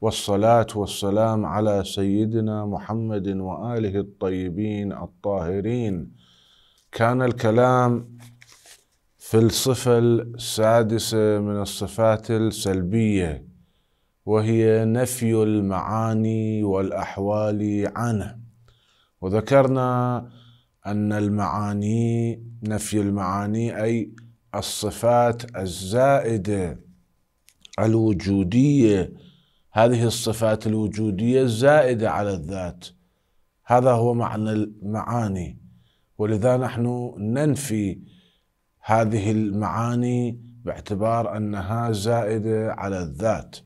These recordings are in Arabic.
والصلاة والسلام على سيدنا محمد وآله الطيبين الطاهرين كان الكلام في الصفة السادسة من الصفات السلبية وهي نفي المعاني والأحوال عنه وذكرنا أن المعاني نفي المعاني أي الصفات الزائدة الوجودية هذه الصفات الوجودية الزائدة على الذات هذا هو معنى المعاني ولذا نحن ننفي هذه المعاني باعتبار أنها زائدة على الذات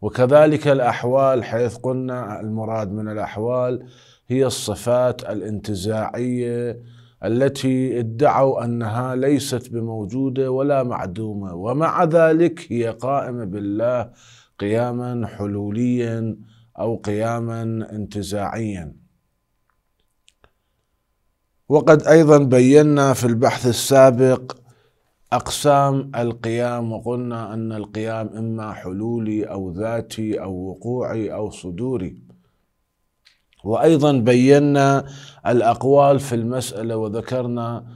وكذلك الأحوال حيث قلنا المراد من الأحوال هي الصفات الانتزاعية التي ادعوا أنها ليست بموجودة ولا معدومة ومع ذلك هي قائمة بالله قياما حلوليا او قياما انتزاعيا وقد ايضا بينا في البحث السابق اقسام القيام وقلنا ان القيام اما حلولي او ذاتي او وقوعي او صدوري وايضا بينا الاقوال في المساله وذكرنا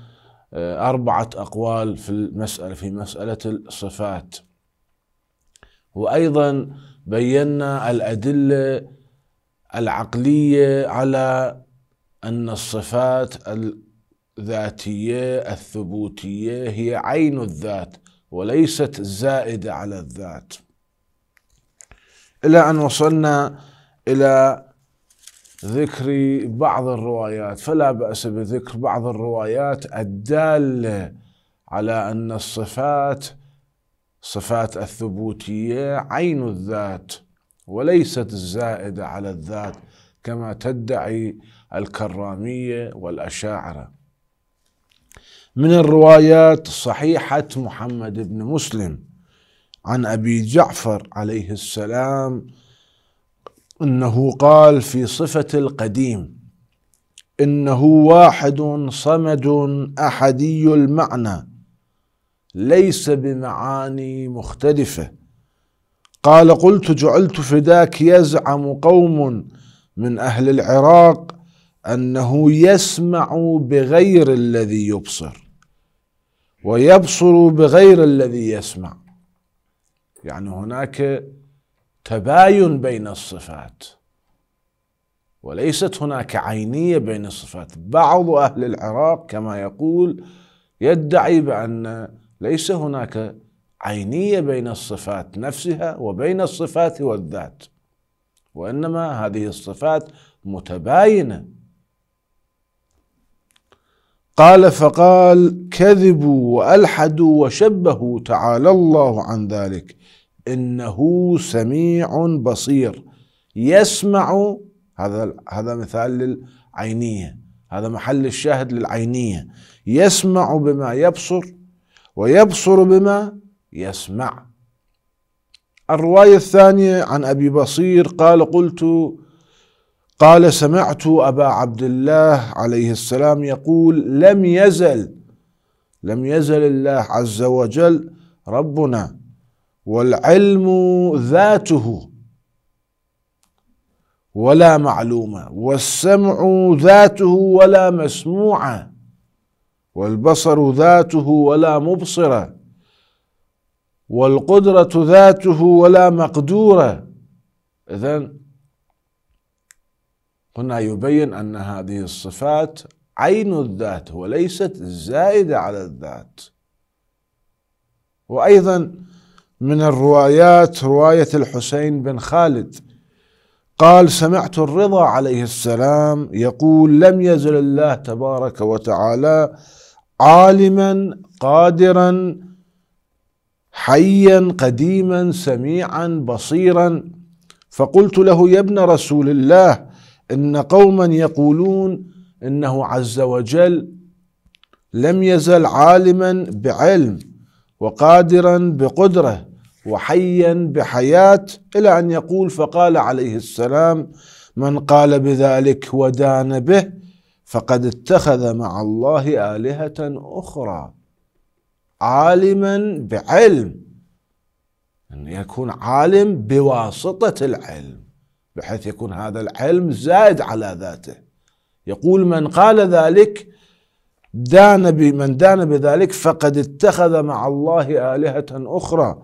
اربعه اقوال في المساله في مساله الصفات وايضا بينا الادله العقليه على ان الصفات الذاتيه الثبوتيه هي عين الذات وليست زائده على الذات الى ان وصلنا الى ذكر بعض الروايات فلا باس بذكر بعض الروايات الداله على ان الصفات صفات الثبوتيه عين الذات وليست الزائده على الذات كما تدعي الكراميه والاشاعره من الروايات صحيحه محمد بن مسلم عن ابي جعفر عليه السلام انه قال في صفه القديم انه واحد صمد احدي المعنى ليس بمعاني مختلفة قال قلت جعلت فداك يزعم قوم من أهل العراق أنه يسمع بغير الذي يبصر ويبصر بغير الذي يسمع يعني هناك تباين بين الصفات وليست هناك عينيه بين الصفات بعض اهل العراق كما يقول يدعي بان ليس هناك عينيه بين الصفات نفسها وبين الصفات والذات وانما هذه الصفات متباينه قال فقال كذبوا والحدوا وشبهوا تعالى الله عن ذلك انه سميع بصير يسمع هذا هذا مثال للعينيه هذا محل الشاهد للعينيه يسمع بما يبصر ويبصر بما يسمع الرواية الثانية عن أبي بصير قال قلت قال سمعت أبا عبد الله عليه السلام يقول لم يزل لم يزل الله عز وجل ربنا والعلم ذاته ولا معلومة والسمع ذاته ولا مسموعة والبصر ذاته ولا مبصرة والقدرة ذاته ولا مقدورة إذا هنا يبين أن هذه الصفات عين الذات وليست زائدة على الذات وأيضا من الروايات رواية الحسين بن خالد قال سمعت الرضا عليه السلام يقول لم يزل الله تبارك وتعالى عالما قادرا حيا قديما سميعا بصيرا فقلت له يا ابن رسول الله ان قوما يقولون انه عز وجل لم يزل عالما بعلم وقادرا بقدره وحيا بحياه الى ان يقول فقال عليه السلام من قال بذلك ودان به فقد اتخذ مع الله آلهة أخرى عالما بعلم أن يكون عالم بواسطة العلم بحيث يكون هذا العلم زائد على ذاته يقول من قال ذلك دان بمن دان بذلك فقد اتخذ مع الله آلهة أخرى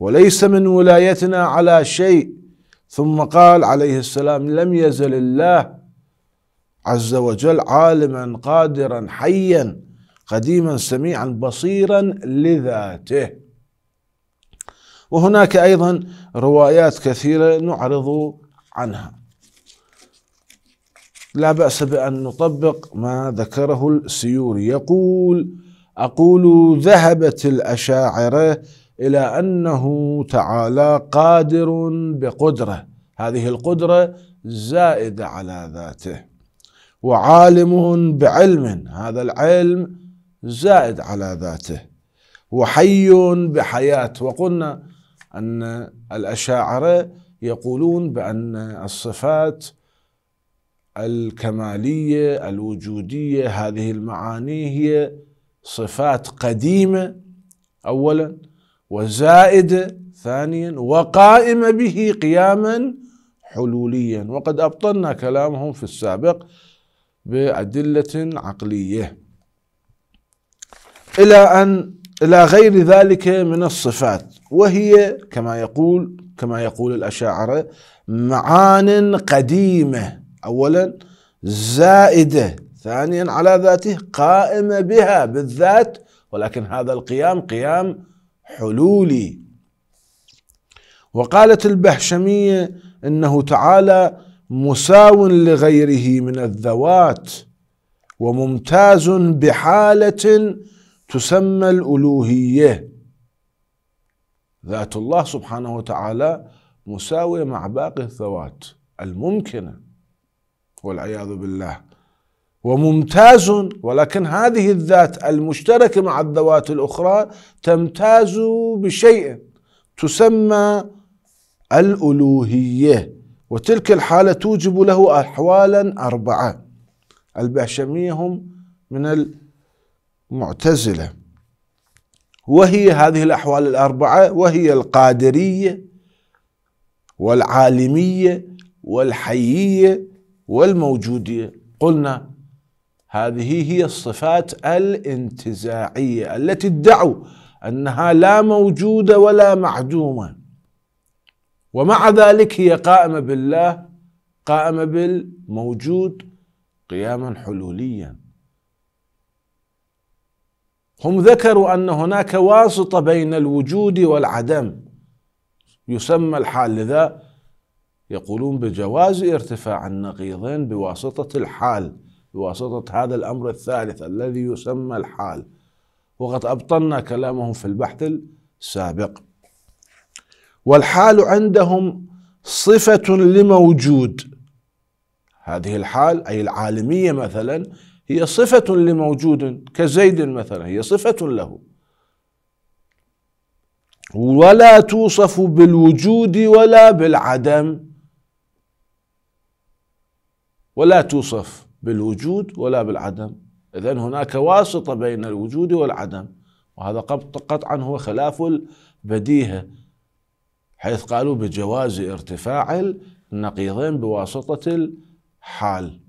وليس من ولايتنا على شيء ثم قال عليه السلام لم يزل الله عز وجل عالما قادرا حيا قديما سميعا بصيرا لذاته وهناك ايضا روايات كثيره نعرض عنها لا باس بان نطبق ما ذكره السيوري يقول اقول ذهبت الاشاعره الى انه تعالى قادر بقدره هذه القدره زائده على ذاته وعالم بعلم هذا العلم زائد على ذاته وحي بحياة وقلنا أن الأشاعرة يقولون بأن الصفات الكمالية الوجودية هذه المعاني هي صفات قديمة أولا وزائدة ثانيا وقائمة به قياما حلوليا وقد أبطلنا كلامهم في السابق بأدلة عقلية إلى أن إلى غير ذلك من الصفات وهي كما يقول كما يقول الأشاعرة معان قديمة أولا زائدة ثانيا على ذاته قائمة بها بالذات ولكن هذا القيام قيام حلولي وقالت البهشمية إنه تعالى مساو لغيره من الذوات وممتاز بحالة تسمى الألوهية ذات الله سبحانه وتعالى مساوية مع باقي الذوات الممكنة والعياذ بالله وممتاز ولكن هذه الذات المشتركة مع الذوات الأخرى تمتاز بشيء تسمى الألوهية وتلك الحالة توجب له أحوالا أربعة البهشمية هم من المعتزلة وهي هذه الأحوال الأربعة وهي القادرية والعالمية والحيية والموجودية قلنا هذه هي الصفات الانتزاعية التي ادعوا أنها لا موجودة ولا معدومة ومع ذلك هي قائمة بالله قائمة بالموجود قياما حلوليا هم ذكروا أن هناك واسطة بين الوجود والعدم يسمى الحال لذا يقولون بجواز ارتفاع النقيضين بواسطة الحال بواسطة هذا الأمر الثالث الذي يسمى الحال وقد أبطلنا كلامهم في البحث السابق والحال عندهم صفة لموجود هذه الحال أي العالمية مثلا هي صفة لموجود كزيد مثلا هي صفة له ولا توصف بالوجود ولا بالعدم ولا توصف بالوجود ولا بالعدم إذا هناك واسطة بين الوجود والعدم وهذا قطعا هو خلاف البديهة حيث قالوا بجواز ارتفاع النقيضين بواسطة الحال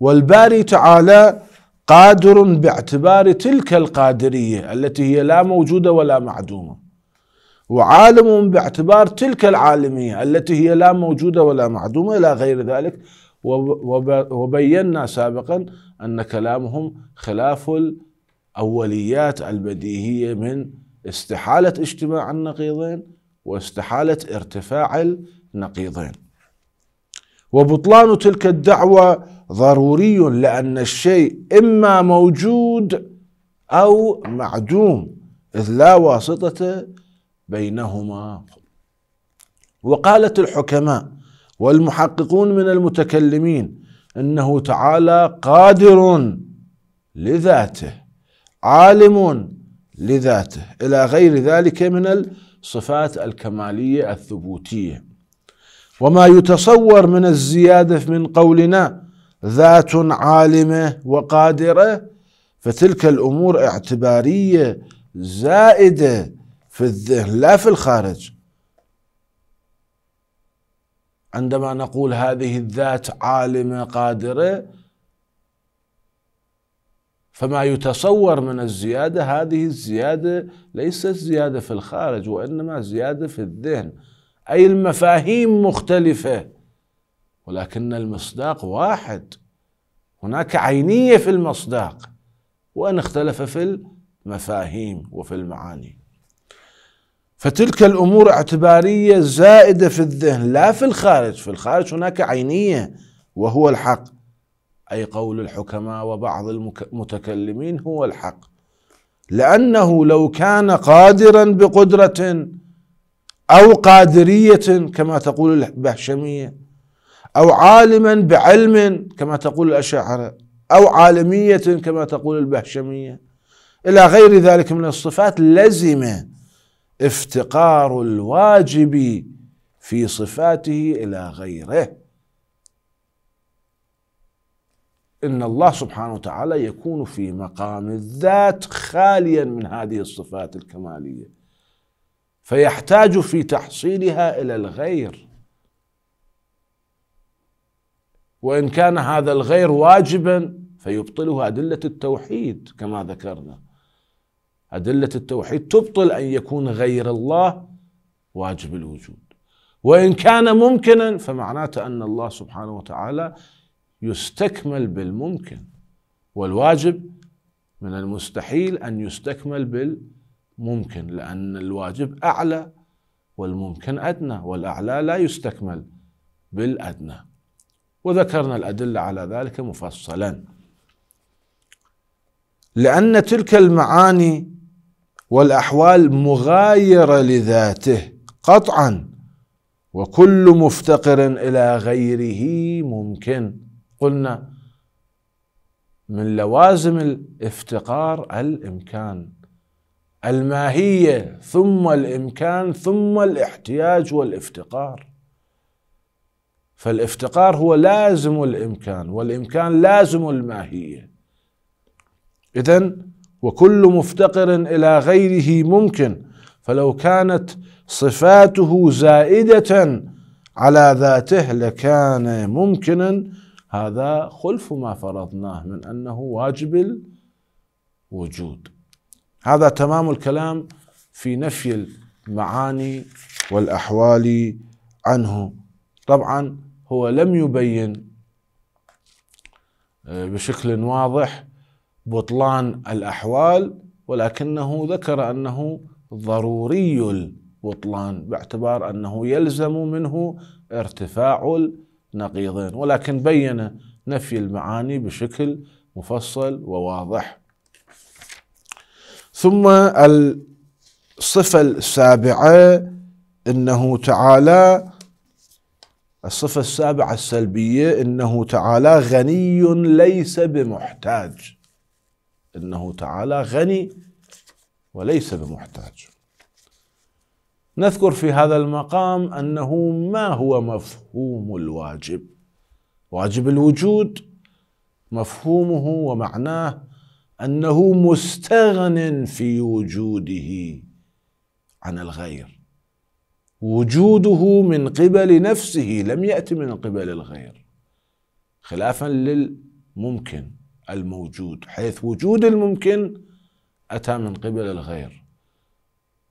والباري تعالى قادر باعتبار تلك القادرية التي هي لا موجودة ولا معدومة وعالم باعتبار تلك العالمية التي هي لا موجودة ولا معدومة إلى غير ذلك وبينا سابقا أن كلامهم خلاف الأوليات البديهية من استحالة اجتماع النقيضين واستحالة ارتفاع النقيضين وبطلان تلك الدعوة ضروري لأن الشيء إما موجود أو معدوم إذ لا واسطة بينهما وقالت الحكماء والمحققون من المتكلمين انه تعالى قادر لذاته عالم لذاته إلى غير ذلك من الصفات الكمالية الثبوتية وما يتصور من الزيادة من قولنا ذات عالمة وقادرة فتلك الأمور اعتبارية زائدة في الذهن لا في الخارج عندما نقول هذه الذات عالمة قادرة فما يتصور من الزيادة هذه الزيادة ليست زيادة في الخارج وإنما زيادة في الذهن أي المفاهيم مختلفة ولكن المصداق واحد هناك عينية في المصداق وأن اختلف في المفاهيم وفي المعاني فتلك الأمور اعتبارية زائدة في الذهن لا في الخارج في الخارج هناك عينية وهو الحق أي قول الحكماء وبعض المتكلمين هو الحق لأنه لو كان قادرا بقدرة أو قادرية كما تقول البهشمية أو عالما بعلم كما تقول الأشاعرة أو عالمية كما تقول البهشمية إلى غير ذلك من الصفات لزم افتقار الواجب في صفاته إلى غيره ان الله سبحانه وتعالى يكون في مقام الذات خاليا من هذه الصفات الكماليه فيحتاج في تحصيلها الى الغير وان كان هذا الغير واجبا فيبطله ادله التوحيد كما ذكرنا ادله التوحيد تبطل ان يكون غير الله واجب الوجود وان كان ممكنا فمعناته ان الله سبحانه وتعالى يستكمل بالممكن والواجب من المستحيل أن يستكمل بالممكن لأن الواجب أعلى والممكن أدنى والأعلى لا يستكمل بالأدنى وذكرنا الأدلة على ذلك مفصلا لأن تلك المعاني والأحوال مغايرة لذاته قطعا وكل مفتقر إلى غيره ممكن قلنا من لوازم الافتقار الامكان الماهيه ثم الامكان ثم الاحتياج والافتقار فالافتقار هو لازم الامكان والامكان لازم الماهيه اذا وكل مفتقر الى غيره ممكن فلو كانت صفاته زائده على ذاته لكان ممكنا هذا خلف ما فرضناه من أنه واجب الوجود هذا تمام الكلام في نفي المعاني والأحوال عنه طبعا هو لم يبين آه، بشكل واضح بطلان الأحوال ولكنه ذكر أنه ضروري البطلان باعتبار أنه يلزم منه ارتفاع نقيضين ولكن بين نفي المعاني بشكل مفصل وواضح ثم الصفة السابعة انه تعالى الصفة السابعة السلبية انه تعالى غني ليس بمحتاج انه تعالى غني وليس بمحتاج نذكر في هذا المقام انه ما هو مفهوم الواجب واجب الوجود مفهومه ومعناه انه مستغن في وجوده عن الغير وجوده من قبل نفسه لم ياتي من قبل الغير خلافا للممكن الموجود حيث وجود الممكن اتى من قبل الغير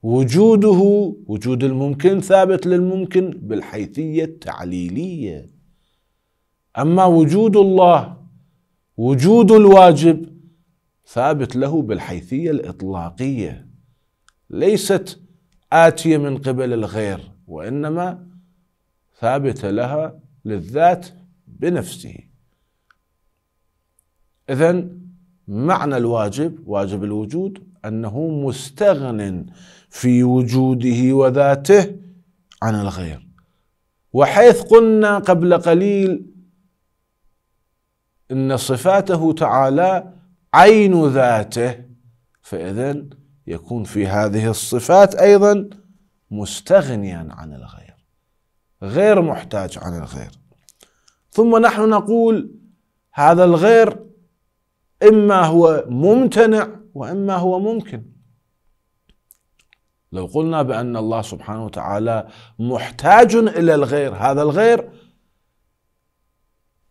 وجوده وجود الممكن ثابت للممكن بالحيثية التعليلية أما وجود الله وجود الواجب ثابت له بالحيثية الإطلاقية ليست آتية من قبل الغير وإنما ثابتة لها للذات بنفسه إذن معنى الواجب واجب الوجود أنه مستغن في وجوده وذاته عن الغير وحيث قلنا قبل قليل إن صفاته تعالى عين ذاته فإذا يكون في هذه الصفات أيضا مستغنيا عن الغير غير محتاج عن الغير ثم نحن نقول هذا الغير إما هو ممتنع وإما هو ممكن لو قلنا بأن الله سبحانه وتعالى محتاج إلى الغير هذا الغير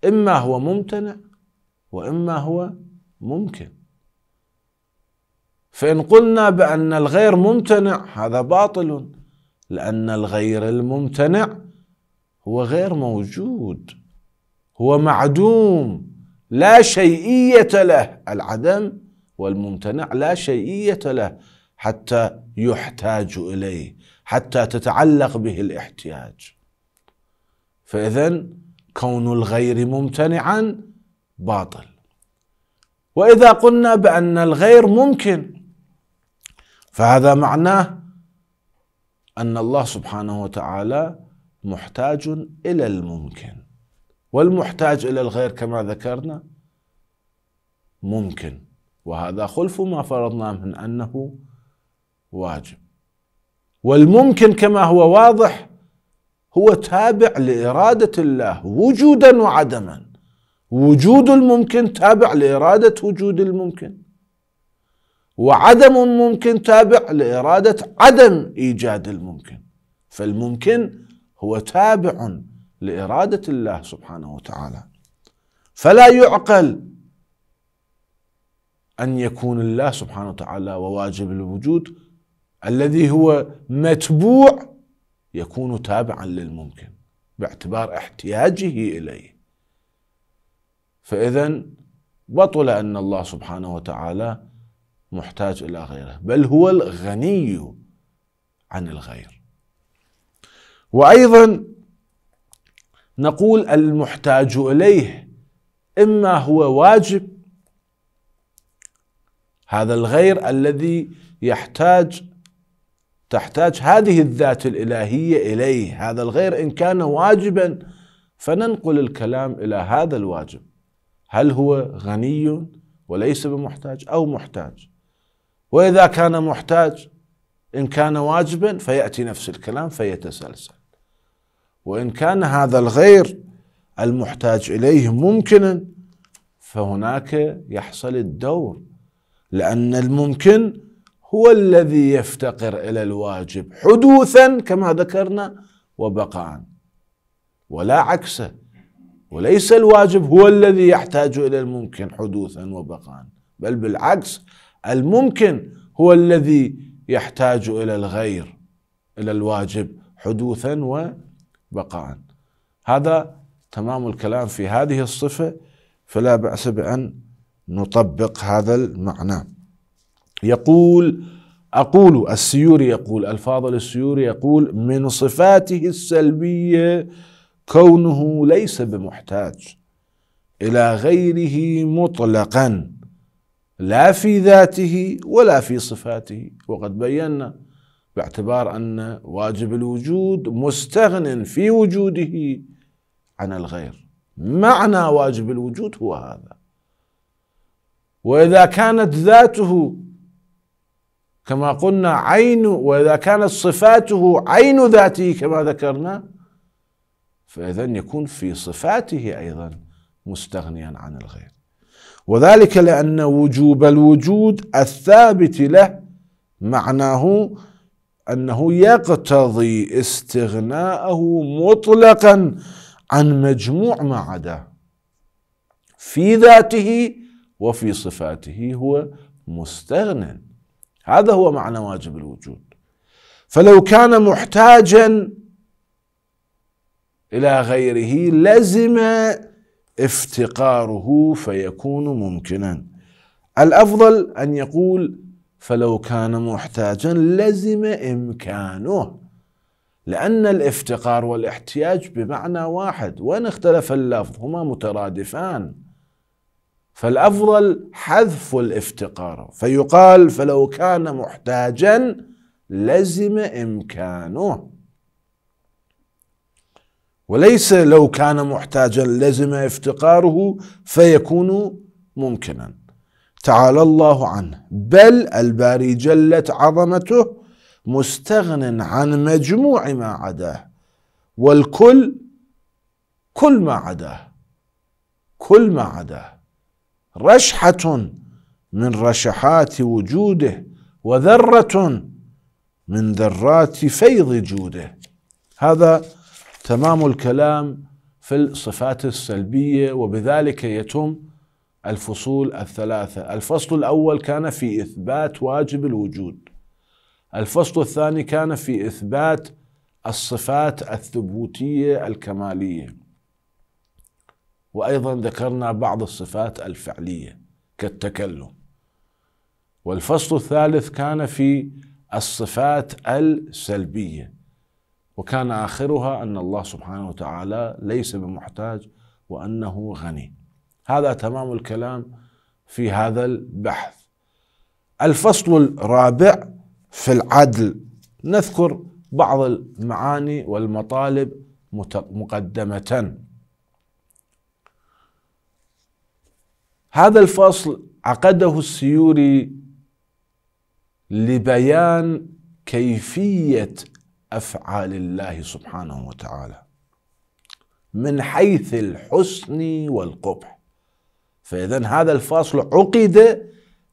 إما هو ممتنع وإما هو ممكن فإن قلنا بأن الغير ممتنع هذا باطل لأن الغير الممتنع هو غير موجود هو معدوم لا شيئية له العدم والممتنع لا شيئية له حتى يحتاج إليه حتى تتعلق به الاحتياج فإذا كون الغير ممتنعا باطل وإذا قلنا بأن الغير ممكن فهذا معناه أن الله سبحانه وتعالى محتاج إلى الممكن والمحتاج إلى الغير كما ذكرنا ممكن وهذا خلف ما فرضناه من أنه واجب والممكن كما هو واضح هو تابع لإرادة الله وجودا وعدما وجود الممكن تابع لإرادة وجود الممكن وعدم الممكن تابع لإرادة عدم إيجاد الممكن فالممكن هو تابع لإرادة الله سبحانه وتعالى فلا يعقل أن يكون الله سبحانه وتعالى وواجب الوجود الذي هو متبوع يكون تابعا للممكن باعتبار احتياجه إليه فإذا بطل أن الله سبحانه وتعالى محتاج إلى غيره بل هو الغني عن الغير وأيضا نقول المحتاج اليه اما هو واجب هذا الغير الذي يحتاج تحتاج هذه الذات الالهيه اليه هذا الغير ان كان واجبا فننقل الكلام الى هذا الواجب هل هو غني وليس بمحتاج او محتاج واذا كان محتاج ان كان واجبا فياتي نفس الكلام فيتسلسل وإن كان هذا الغير المحتاج إليه ممكنا فهناك يحصل الدور لأن الممكن هو الذي يفتقر إلى الواجب حدوثا كما ذكرنا وبقاء ولا عكسه وليس الواجب هو الذي يحتاج إلى الممكن حدوثا وبقاء بل بالعكس الممكن هو الذي يحتاج إلى الغير إلى الواجب حدوثا بقاء هذا تمام الكلام في هذه الصفة فلا بأس بأن نطبق هذا المعنى يقول أقول السيوري يقول الفاضل السيوري يقول من صفاته السلبية كونه ليس بمحتاج إلى غيره مطلقا لا في ذاته ولا في صفاته وقد بينا باعتبار أن واجب الوجود مستغن في وجوده عن الغير معنى واجب الوجود هو هذا وإذا كانت ذاته كما قلنا عين وإذا كانت صفاته عين ذاته كما ذكرنا فإذا يكون في صفاته أيضا مستغنيا عن الغير وذلك لأن وجوب الوجود الثابت له معناه أنه يقتضي استغناءه مطلقا عن مجموع ما عداه في ذاته وفي صفاته هو مستغن هذا هو معنى واجب الوجود فلو كان محتاجا إلى غيره لزم افتقاره فيكون ممكنا الأفضل أن يقول فلو كان محتاجا لزم إمكانه لأن الافتقار والاحتياج بمعنى واحد وإن اختلف اللفظ هما مترادفان فالأفضل حذف الافتقار فيقال فلو كان محتاجا لزم إمكانه وليس لو كان محتاجا لزم افتقاره فيكون ممكنا تعالى الله عنه بل الباري جلت عظمته مستغن عن مجموع ما عداه والكل كل ما عداه كل ما عداه رشحة من رشحات وجوده وذرة من ذرات فيض جوده هذا تمام الكلام في الصفات السلبية وبذلك يتم الفصول الثلاثة الفصل الأول كان في إثبات واجب الوجود الفصل الثاني كان في إثبات الصفات الثبوتية الكمالية وأيضا ذكرنا بعض الصفات الفعلية كالتكلم والفصل الثالث كان في الصفات السلبية وكان آخرها أن الله سبحانه وتعالى ليس بمحتاج وأنه غني هذا تمام الكلام في هذا البحث الفصل الرابع في العدل نذكر بعض المعاني والمطالب مقدمة هذا الفصل عقده السيوري لبيان كيفية أفعال الله سبحانه وتعالى من حيث الحسن والقبح فإذا هذا الفصل عقد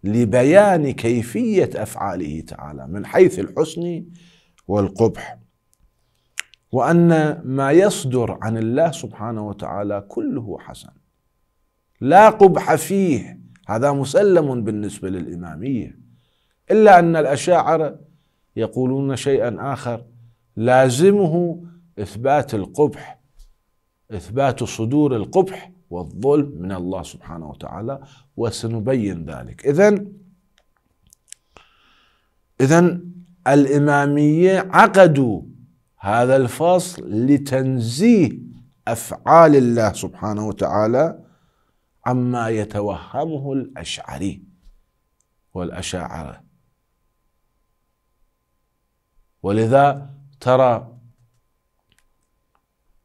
لبيان كيفية أفعاله تعالى من حيث الحسن والقبح وأن ما يصدر عن الله سبحانه وتعالى كله حسن لا قبح فيه هذا مسلم بالنسبة للإمامية إلا أن الأشاعرة يقولون شيئا آخر لازمه إثبات القبح إثبات صدور القبح والظلم من الله سبحانه وتعالى وسنبين ذلك إذا إذا الإمامية عقدوا هذا الفصل لتنزيه أفعال الله سبحانه وتعالى عما يتوهمه الأشعري والأشاعرة ولذا ترى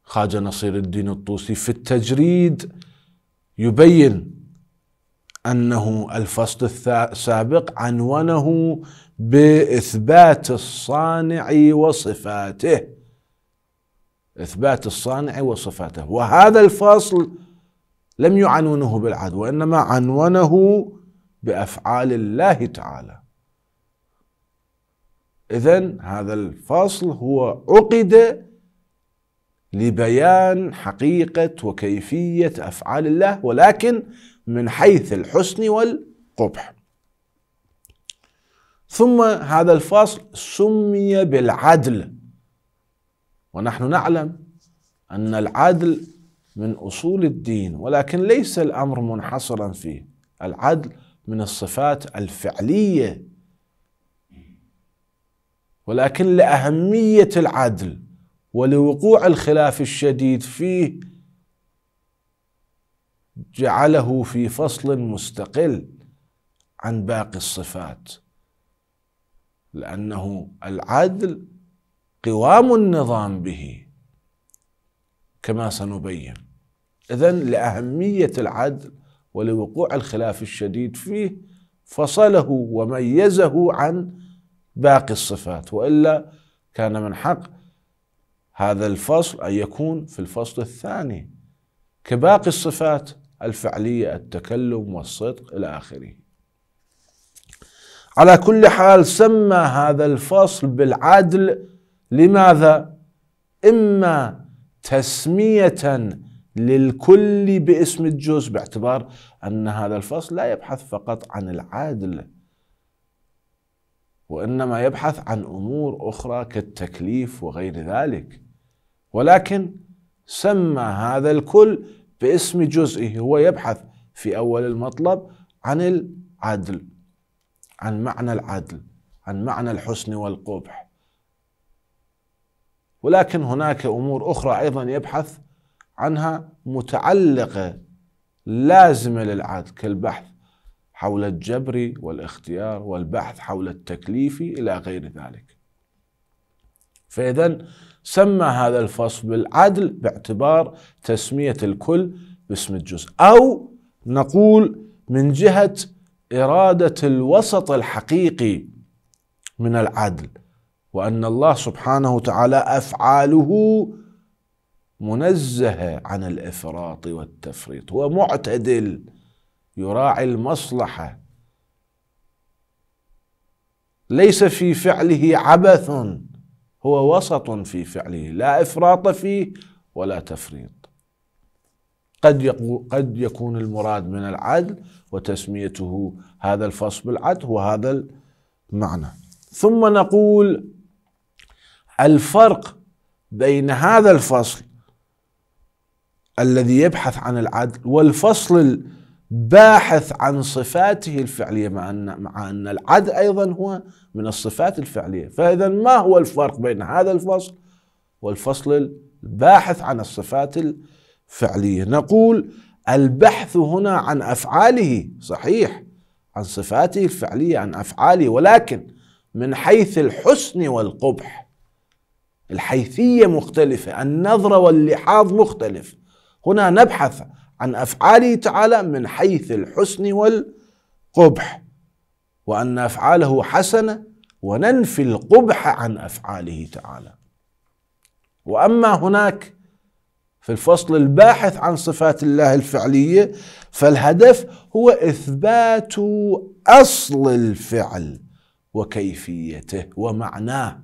خواجة نصير الدين الطوسي في التجريد يبين أنه الفصل السابق عنونه بإثبات الصانع وصفاته إثبات الصانع وصفاته وهذا الفصل لم يعنونه بالعهد وإنما عنونه بأفعال الله تعالى إذا هذا الفصل هو عقد لبيان حقيقة وكيفية أفعال الله ولكن من حيث الحسن والقبح ثم هذا الفصل سمي بالعدل ونحن نعلم أن العدل من أصول الدين ولكن ليس الأمر منحصرا فيه العدل من الصفات الفعلية ولكن لأهمية العدل ولوقوع الخلاف الشديد فيه جعله في فصل مستقل عن باقي الصفات لأنه العدل قوام النظام به كما سنبين إذا لأهمية العدل ولوقوع الخلاف الشديد فيه فصله وميزه عن باقي الصفات وإلا كان من حق هذا الفصل أن يكون في الفصل الثاني كباقي الصفات الفعلية التكلم والصدق إلى آخره على كل حال سمى هذا الفصل بالعدل لماذا؟ إما تسمية للكل باسم الجزء باعتبار أن هذا الفصل لا يبحث فقط عن العدل وإنما يبحث عن أمور أخرى كالتكليف وغير ذلك ولكن سمى هذا الكل باسم جزئه هو يبحث في أول المطلب عن العدل عن معنى العدل عن معنى الحسن والقبح ولكن هناك أمور أخرى أيضا يبحث عنها متعلقة لازمة للعدل كالبحث حول الجبر والاختيار والبحث حول التكليف إلى غير ذلك فإذا سمى هذا الفصل بالعدل باعتبار تسمية الكل باسم الجزء أو نقول من جهة إرادة الوسط الحقيقي من العدل وأن الله سبحانه وتعالى أفعاله منزهة عن الإفراط والتفريط هو معتدل يراعي المصلحة ليس في فعله عبث هو وسط في فعله لا إفراط فيه ولا تفريط قد, قد يكون المراد من العدل وتسميته هذا الفصل بالعدل هو هذا المعنى ثم نقول الفرق بين هذا الفصل الذي يبحث عن العدل والفصل باحث عن صفاته الفعلية مع أن, مع أن العد أيضا هو من الصفات الفعلية فإذا ما هو الفرق بين هذا الفصل والفصل الباحث عن الصفات الفعلية نقول البحث هنا عن أفعاله صحيح عن صفاته الفعلية عن أفعاله ولكن من حيث الحسن والقبح الحيثية مختلفة النظرة واللحاظ مختلف هنا نبحث عن أفعاله تعالى من حيث الحسن والقبح وأن أفعاله حسنة وننفي القبح عن أفعاله تعالى وأما هناك في الفصل الباحث عن صفات الله الفعلية فالهدف هو إثبات أصل الفعل وكيفيته ومعناه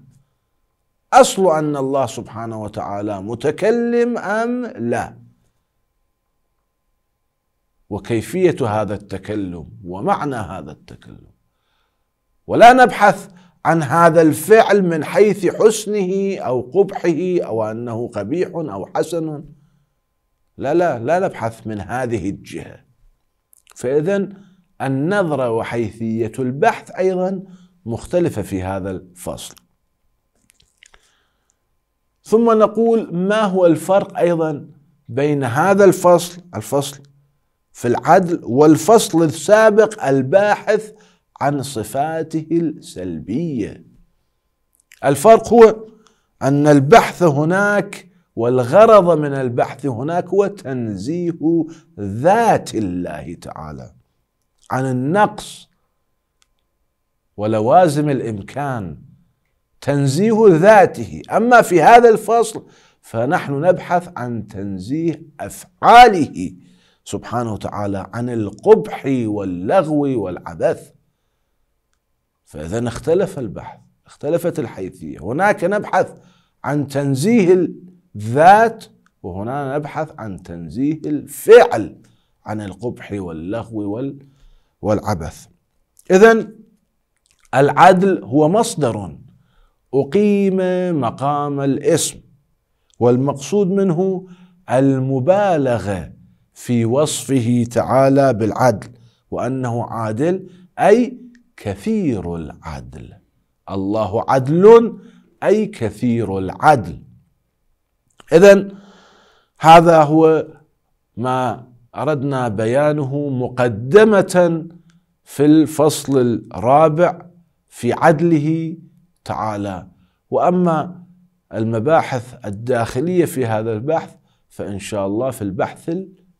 أصل أن الله سبحانه وتعالى متكلم أم لا وكيفيه هذا التكلم ومعنى هذا التكلم ولا نبحث عن هذا الفعل من حيث حسنه او قبحه او انه قبيح او حسن لا لا لا نبحث من هذه الجهه فاذا النظره وحيثيه البحث ايضا مختلفه في هذا الفصل ثم نقول ما هو الفرق ايضا بين هذا الفصل الفصل في العدل والفصل السابق الباحث عن صفاته السلبيه الفرق هو ان البحث هناك والغرض من البحث هناك هو تنزيه ذات الله تعالى عن النقص ولوازم الامكان تنزيه ذاته اما في هذا الفصل فنحن نبحث عن تنزيه افعاله سبحانه وتعالى عن القبح واللغو والعبث فإذا اختلف البحث اختلفت الحيثية هناك نبحث عن تنزيه الذات وهنا نبحث عن تنزيه الفعل عن القبح واللغو والعبث إذا العدل هو مصدر أقيم مقام الاسم والمقصود منه المبالغة في وصفه تعالى بالعدل وأنه عادل أي كثير العدل الله عدل أي كثير العدل إذا هذا هو ما أردنا بيانه مقدمة في الفصل الرابع في عدله تعالى وأما المباحث الداخلية في هذا البحث فإن شاء الله في البحث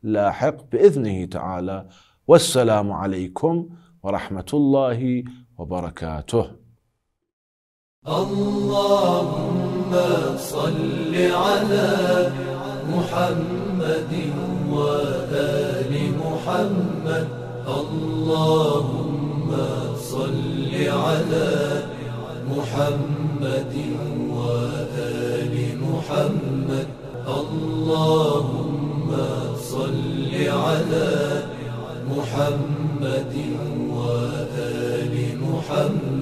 لاحق باذنه تعالى والسلام عليكم ورحمه الله وبركاته اللهم صل على محمد وال محمد اللهم صل على محمد وال محمد اللهم على محمد وآل محمد